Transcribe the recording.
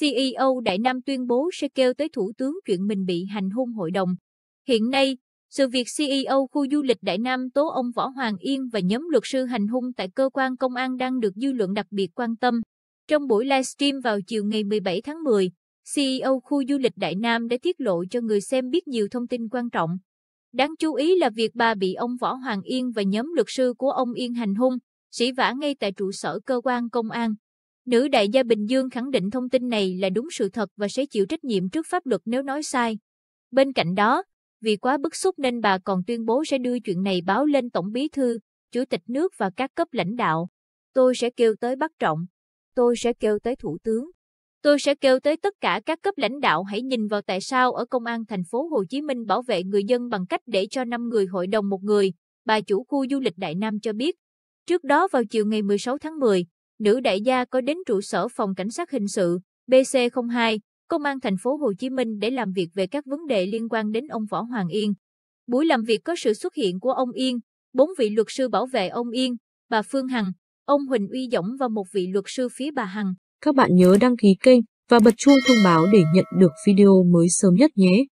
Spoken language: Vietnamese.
CEO Đại Nam tuyên bố sẽ kêu tới Thủ tướng chuyện mình bị hành hung hội đồng. Hiện nay, sự việc CEO khu du lịch Đại Nam tố ông Võ Hoàng Yên và nhóm luật sư hành hung tại cơ quan công an đang được dư luận đặc biệt quan tâm. Trong buổi livestream vào chiều ngày 17 tháng 10, CEO khu du lịch Đại Nam đã tiết lộ cho người xem biết nhiều thông tin quan trọng. Đáng chú ý là việc bà bị ông Võ Hoàng Yên và nhóm luật sư của ông Yên hành hung, sỉ vả ngay tại trụ sở cơ quan công an. Nữ đại gia Bình Dương khẳng định thông tin này là đúng sự thật và sẽ chịu trách nhiệm trước pháp luật nếu nói sai. Bên cạnh đó, vì quá bức xúc nên bà còn tuyên bố sẽ đưa chuyện này báo lên Tổng Bí Thư, Chủ tịch nước và các cấp lãnh đạo. Tôi sẽ kêu tới Bắc Trọng. Tôi sẽ kêu tới Thủ tướng. Tôi sẽ kêu tới tất cả các cấp lãnh đạo hãy nhìn vào tại sao ở Công an thành phố Hồ Chí Minh bảo vệ người dân bằng cách để cho 5 người hội đồng một người, bà chủ khu du lịch Đại Nam cho biết. Trước đó vào chiều ngày 16 tháng 10, nữ đại gia có đến trụ sở phòng cảnh sát hình sự BC02, công an thành phố Hồ Chí Minh để làm việc về các vấn đề liên quan đến ông Võ Hoàng Yên. Buổi làm việc có sự xuất hiện của ông Yên, bốn vị luật sư bảo vệ ông Yên, bà Phương Hằng, ông Huỳnh Uy Dũng và một vị luật sư phía bà Hằng. Các bạn nhớ đăng ký kênh và bật chuông thông báo để nhận được video mới sớm nhất nhé.